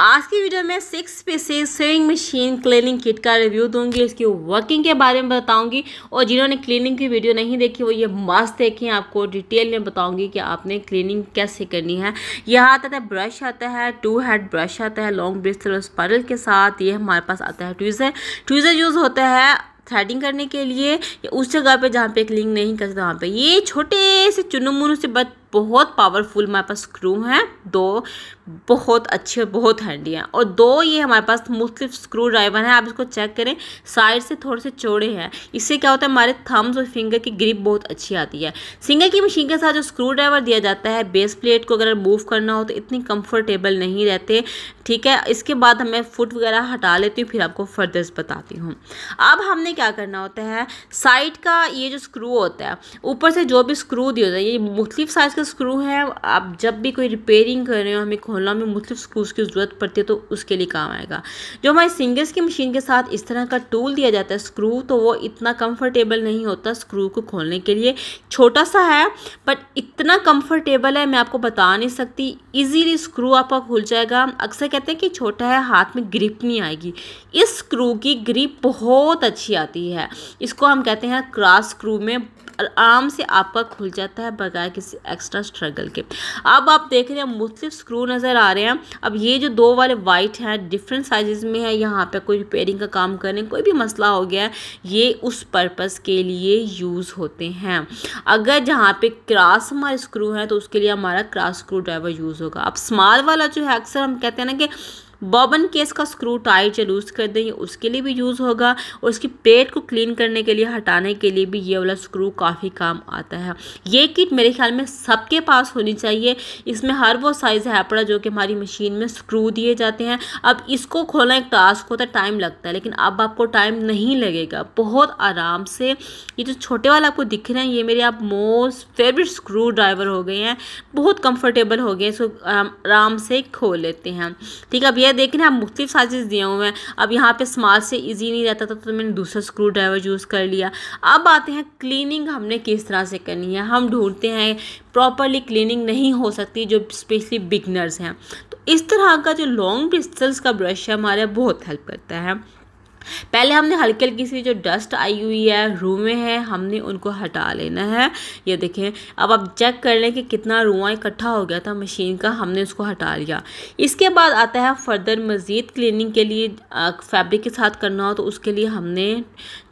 आज की वीडियो में six pieces sewing machine cleaning kit का रिव्यू दूंगी इसकी वर्किंग के बारे में बताऊंगी और जिन्होंने क्लीनिंग की वीडियो नहीं देखी वो ये मस्त देखें आपको डिटेल में बताऊंगी कि आपने क्लीनिंग कैसे करनी है यह आता है ब्रश आता है टू हेड ब्रश आता है लॉन्ग और स्पाइरल के साथ ये हमारे पास आता है ट्यूज़र ट्यूज़र यूज़ होता है थ्रेडिंग करने के लिए या उस जगह पे जहाँ पे एक नहीं नहीं करते वहाँ पे ये छोटे से चुनु मुनु से बट बहुत पावरफुल हमारे पास स्क्रू हैं दो बहुत अच्छे और बहुत हैंडी हैं और दो ये हमारे पास मुख्तलिफ स्क्रू ड्राइवर हैं आप इसको चेक करें साइड से थोड़े से चौड़े हैं इससे क्या होता है हमारे थम्स और फिंगर की ग्रिप बहुत अच्छी आती है सिंगल की मशीन के साथ जो स्क्रू ड्राइवर दिया जाता है बेस प्लेट को अगर मूव करना हो तो इतनी कम्फर्टेबल नहीं रहते ठीक है इसके बाद हमें फुट वगैरह हटा लेती हूँ फिर आपको फर्दर्स बताती हूँ अब हमने क्या करना होता है साइड का ये जो स्क्रू होता है ऊपर से जो भी स्क्रू दिया होता है ये मुख्तलिफ साइज़ का स्क्रू है आप जब भी कोई रिपेयरिंग कर रहे हो हमें खोल फॉर्मूला में मुख्तु स्क्रूज़ की ज़रूरत पड़ती है तो उसके लिए काम आएगा जो हमारे सिंगर्स की मशीन के साथ इस तरह का टूल दिया जाता है स्क्रू तो वो इतना कम्फर्टेबल नहीं होता स्क्रू को खोलने के लिए छोटा सा है बट इतना कम्फर्टेबल है मैं आपको बता नहीं सकती ईजीली स्क्रू आपका खुल जाएगा अक्सर कहते हैं कि छोटा है हाथ में ग्रिप नहीं आएगी इस स्क्रू की ग्रिप बहुत अच्छी आती है इसको हम कहते हैं क्रॉस स्क्रू में आराम से आपका खुल जाता है बगैर किसी एक्स्ट्रा स्ट्रगल के अब आप देख रहे हैं मुख्तलिफ स्क्रू नज़र आ रहे हैं अब ये जो दो वाले वाइट हैं डिफरेंट साइज़ में है यहाँ पर कोई रिपेयरिंग का काम करें कोई भी मसला हो गया ये उस पर्पज़ के लिए यूज़ होते हैं अगर जहाँ पे क्रास हमारे स्क्रू हैं तो उसके लिए हमारा क्रास स्क्रू ड्राइवर यूज़ होगा अब स्मॉल वाला जो है अक्सर हम कहते हैं ना कि बॉबन केस का स्क्रू टाइट या लूज़ कर दें उसके लिए भी यूज़ होगा और उसकी प्लेट को क्लीन करने के लिए हटाने के लिए भी ये वाला स्क्रू काफ़ी काम आता है ये किट मेरे ख्याल में सबके पास होनी चाहिए इसमें हर वो साइज़ है पड़ा जो कि हमारी मशीन में स्क्रू दिए जाते हैं अब इसको खोलना एक टास्क होता है टाइम लगता है लेकिन अब आपको टाइम नहीं लगेगा बहुत आराम से ये जो छोटे वाला आपको दिख रहे हैं ये मेरे आप मोस्ट फेवरेट स्क्रू ड्राइवर हो गए हैं बहुत कंफर्टेबल हो गए इसको आराम से खोल लेते हैं ठीक है अब ये ये देखें ना आप मुख्तु साइज़ दिए हुए हैं अब यहाँ पे स्मॉल से ईजी नहीं रहता था तो मैंने दूसरा स्क्रू ड्राइवर यूज़ कर लिया अब आते हैं क्लीनिंग हमने किस तरह से करनी है हम ढूंढते हैं प्रॉपरली क्लीनिंग नहीं हो सकती जो स्पेशली बिगनर्स हैं तो इस तरह का जो लॉन्ग डिस्टेंस का ब्रश है हमारा बहुत हेल्प करता है पहले हमने हल्की हल्की सी जो डस्ट आई हुई है रुएँ हैं हमने उनको हटा लेना है ये देखें अब आप चेक कर लें कि कितना रुआ इकट्ठा हो गया था मशीन का हमने उसको हटा लिया इसके बाद आता है फर्दर मज़ीद क्लीनिंग के लिए फैब्रिक के साथ करना हो तो उसके लिए हमने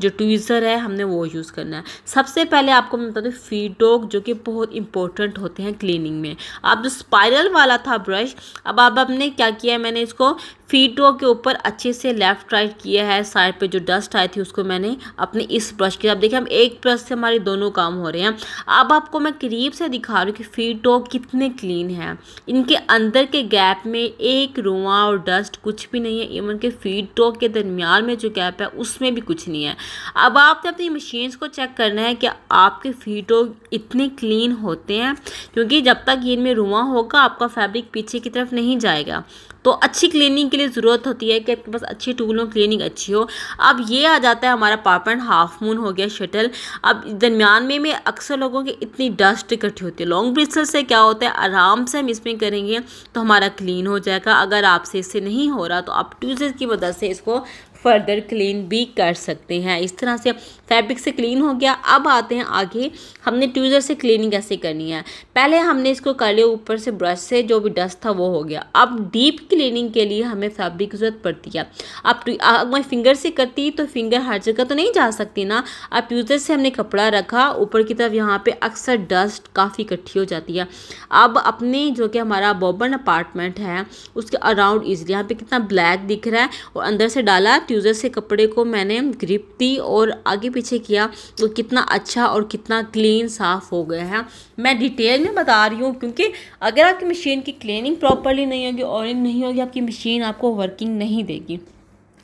जो ट्वीज़र है हमने वो यूज़ करना है सबसे पहले आपको मैं बता दूँ फीडोक जो कि बहुत इंपॉर्टेंट होते हैं क्लिनिंग में आप जो स्पायरल वाला था ब्रश अब आप अपने क्या किया है मैंने इसको फीट डॉग के ऊपर अच्छे से लेफ़्ट राइट किया है साइड पे जो डस्ट आई थी उसको मैंने अपने इस ब्रश के साथ देखिए हम एक ब्रश से हमारे दोनों काम हो रहे हैं अब आपको मैं करीब से दिखा रही हूँ कि फीट डॉग कितने क्लीन है इनके अंदर के गैप में एक रुआ और डस्ट कुछ भी नहीं है इवन के फीट डॉग के दरमियान में जो गैप है उसमें भी कुछ नहीं है अब आपने अपनी मशीन्स को चेक करना है कि आपके फीट डॉग इतने क्लीन होते हैं क्योंकि जब तक इनमें रुआ होगा आपका फैब्रिक पीछे की तरफ नहीं जाएगा तो अच्छी क्लीनिंग के लिए ज़रूरत होती है कि आपके पास अच्छी टूलों क्लीनिंग अच्छी हो अब ये आ जाता है हमारा पापड़ हाफ मून हो गया शटल अब दरमियान में में अक्सर लोगों की इतनी डस्ट इकट्ठी होती है लॉन्ग ब्रिस्टल से क्या होता है आराम से हम इसमें करेंगे तो हमारा क्लीन हो जाएगा अगर आपसे इससे नहीं हो रहा तो आप ट्यूजेज की मदद से इसको फर्दर क्लीन भी कर सकते हैं इस तरह से फैब्रिक से क्लीन हो गया अब आते हैं आगे हमने ट्यूज़र से क्लीनिंग कैसे करनी है पहले हमने इसको कर लिया ऊपर से ब्रश से जो भी डस्ट था वो हो गया अब डीप क्लीनिंग के लिए हमें फैब्रिक की ज़रूरत पड़ती है अब तो मैं फिंगर से करती तो फिंगर हर जगह तो नहीं जा सकती ना अब ट्यूज़र से हमने कपड़ा रखा ऊपर की तरफ यहाँ पर अक्सर डस्ट काफ़ी इकट्ठी हो जाती है अब अपने जो कि हमारा बॉबन अपार्टमेंट है उसके अराउंड इजली यहाँ पर कितना ब्लैक दिख रहा है और अंदर से डाला यूज़र से कपड़े को मैंने ग्रिप दी और आगे पीछे किया तो कितना अच्छा और कितना क्लीन साफ़ हो गया है मैं डिटेल में बता रही हूँ क्योंकि अगर आपकी मशीन की क्लीनिंग प्रॉपरली नहीं होगी ऑयलिंग नहीं होगी आपकी मशीन आपको वर्किंग नहीं देगी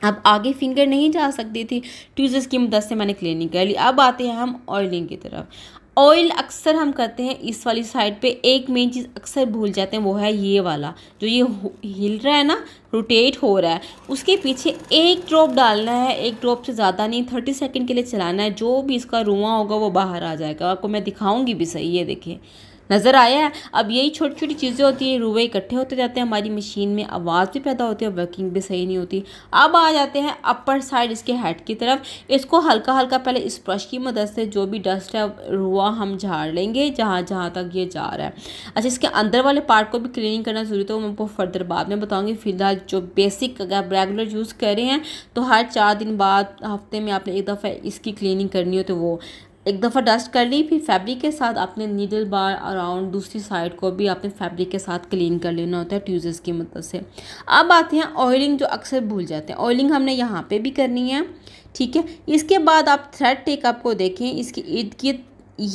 अब आगे फिंगर नहीं जा सकती थी ट्यूजर्स की मदद से मैंने क्लीनिंग कर ली अब आते हैं हम ऑयलिंग की तरफ ऑयल अक्सर हम करते हैं इस वाली साइड पे एक मेन चीज़ अक्सर भूल जाते हैं वो है ये वाला जो ये हिल रहा है ना रोटेट हो रहा है उसके पीछे एक ड्रॉप डालना है एक ड्रॉप से ज़्यादा नहीं थर्टी सेकेंड के लिए चलाना है जो भी इसका रुआ होगा वो बाहर आ जाएगा आपको मैं दिखाऊंगी भी सही ये देखें नज़र आया है अब यही छोटी छोटी चीज़ें होती हैं रुए इकट्ठे होते जाते हैं हमारी मशीन में आवाज़ भी पैदा होती है वर्किंग भी सही नहीं होती अब आ जाते हैं अपर साइड इसके हेड की तरफ इसको हल्का हल्का पहले इस ब्रश की मदद से जो भी डस्ट है रुआ हम झाड़ लेंगे जहाँ जहाँ तक ये जा रहा है अच्छा इसके अंदर वाले पार्ट को भी क्लीनिंग करना ज़रूरी तो मैं आपको फर्दर बाद में बताऊँगी फिलहाल जो बेसिक अगर आप रेगुलर यूज़ कर रहे हैं तो हर चार दिन बाद हफ्ते में आपने एक दफ़ा इसकी क्लिनिंग करनी हो तो वो एक दफ़ा डस्ट कर ली फिर फैब्रिक के साथ आपने नीडल बार अराउंड दूसरी साइड को भी आपने फैब्रिक के साथ क्लीन कर लेना होता है ट्यूजेस की मदद से अब आते हैं ऑयलिंग जो अक्सर भूल जाते हैं ऑयलिंग हमने यहाँ पे भी करनी है ठीक है इसके बाद आप थ्रेड टेकअप को देखें इसकी इर्द गिर्द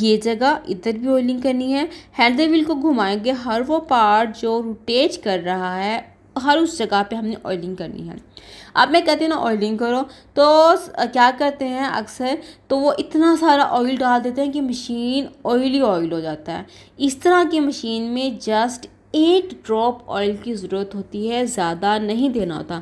ये जगह इधर भी ऑयलिंग करनी है हैंडल व्हील को घुमाएंगे हर वो पार्ट जो रोटेज कर रहा है हर उस जगह पे हमने ऑयलिंग करनी है अब मैं कहती हूँ ना ऑयलिंग करो तो क्या करते हैं अक्सर तो वो इतना सारा ऑयल डाल देते हैं कि मशीन ऑयली ऑयल हो जाता है इस तरह की मशीन में जस्ट एक ड्रॉप ऑयल की ज़रूरत होती है ज़्यादा नहीं देना होता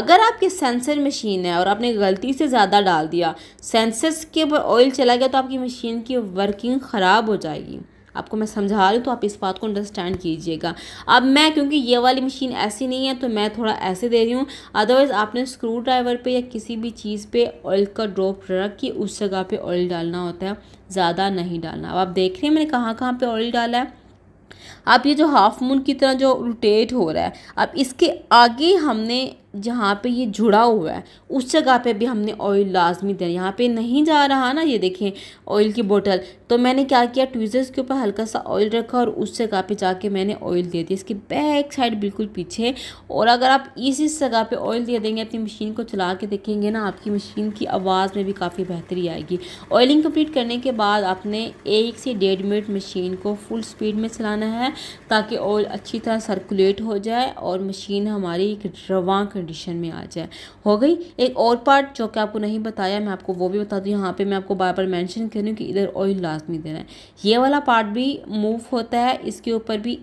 अगर आपकी सेंसर मशीन है और आपने गलती से ज़्यादा डाल दिया सेंसर्स के ऊपर ऑयल चला गया तो आपकी मशीन की वर्किंग ख़राब हो जाएगी आपको मैं समझा रही हूँ तो आप इस बात को अंडरस्टैंड कीजिएगा अब मैं क्योंकि ये वाली मशीन ऐसी नहीं है तो मैं थोड़ा ऐसे दे रही हूँ अदरवाइज़ आपने स्क्रू ड्राइवर पर या किसी भी चीज़ पर ऑयल का ड्रॉप रख के उस जगह पर ऑयल डालना होता है ज़्यादा नहीं डालना अब आप देख रहे हैं मैंने कहाँ कहाँ पर ऑयल डाला है आप ये जो हाफ मून की तरह जो रोटेट हो रहा है अब इसके आगे हमने जहाँ पे ये जुड़ा हुआ है उस जगह पे भी हमने ऑयल लाजमी दे यहाँ पे नहीं जा रहा ना ये देखें ऑयल की बोतल तो मैंने क्या किया ट्विजर्स के ऊपर हल्का सा ऑयल रखा और उस जगह पे जाके मैंने ऑयल दे दी इसकी बैक साइड बिल्कुल पीछे और अगर आप इस इस जगह पे ऑयल दे देंगे अपनी मशीन को चला के देखेंगे ना आपकी मशीन की आवाज़ में भी काफ़ी बेहतरी आएगी ऑयलिंग कम्प्लीट करने के बाद आपने एक से डेढ़ मिनट मशीन को फुल स्पीड में चलाना है ताकि ऑयल अच्छी तरह सर्कुलेट हो जाए और मशीन हमारी रवा कंडीशन में आ जाए हो गई एक और पार्ट जो कि आपको नहीं बताया मैं आपको वो भी बता दूँ यहाँ पर मैं आपको बार बार मैंशन कर रही हूँ कि इधर ऑयल लाजमी देना है ये वाला पार्ट भी मूव होता है इसके ऊपर भी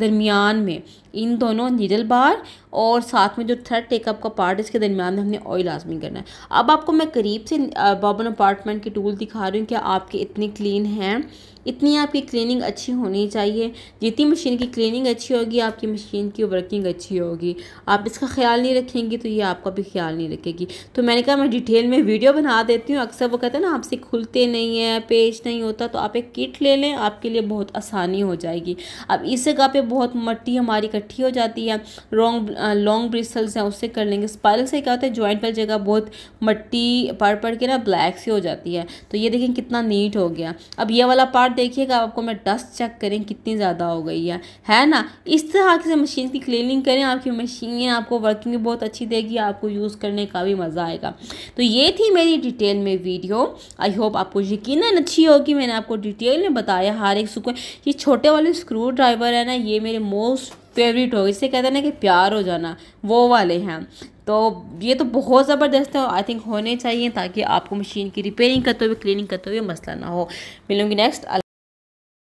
दरमियान में इन दोनों निडल बार और साथ में जो थर्ड टेकअप का पार्ट इसके दरमियान में हमने ऑयल आजमी करना है अब आपको मैं करीब से बॉबन अपार्टमेंट के टूल दिखा रही हूँ कि आपके इतने क्लीन हैं इतनी आपकी क्लीनिंग अच्छी होनी चाहिए जितनी मशीन की क्लीनिंग अच्छी होगी आपकी मशीन की वर्किंग अच्छी होगी आप इसका ख्याल नहीं रखेंगी तो ये आपका भी ख्याल नहीं रखेगी तो मैंने कहा मैं डिटेल में वीडियो बना देती हूँ अक्सर वो कहते हैं ना आपसे खुलते नहीं हैं पेज नहीं होता तो आप एक किट ले लें आपके लिए बहुत आसानी हो जाएगी अब इस जगह पर बहुत मट्टी हमारी इकट्ठी हो जाती है रॉन्ग लॉन्ग ब्रिसल्स हैं उससे कर लेंगे स्पाइरल से क्या होता है जॉइंट वाली जगह बहुत मट्टी पड़ पड़ के ना ब्लैक सी हो जाती है तो ये देखें कितना नीट हो गया अब ये वाला पार्ट देखिएगा आपको मैं डस्ट चेक करें कितनी ज़्यादा हो गई है है ना इस तरह से मशीन की क्लीनिंग करें आपकी मशीन आपको वर्किंग भी बहुत अच्छी देगी आपको यूज़ करने का भी मज़ा आएगा तो ये थी मेरी डिटेल में वीडियो आई होप आपको यकीन अच्छी होगी मैंने आपको डिटेल में बताया हर एक सुकून ये छोटे वाले स्क्रू ड्राइवर है ना ये मेरे मोस्ट फेवरेट हो इसे कहते हैं ना कि प्यार हो जाना वो वाले हैं तो ये तो बहुत ज़बरदस्त है आई थिंक होने चाहिए ताकि आपको मशीन की रिपेयरिंग करते हुए क्लीनिंग करते हुए मसला ना हो मिलूंगी नेक्स्ट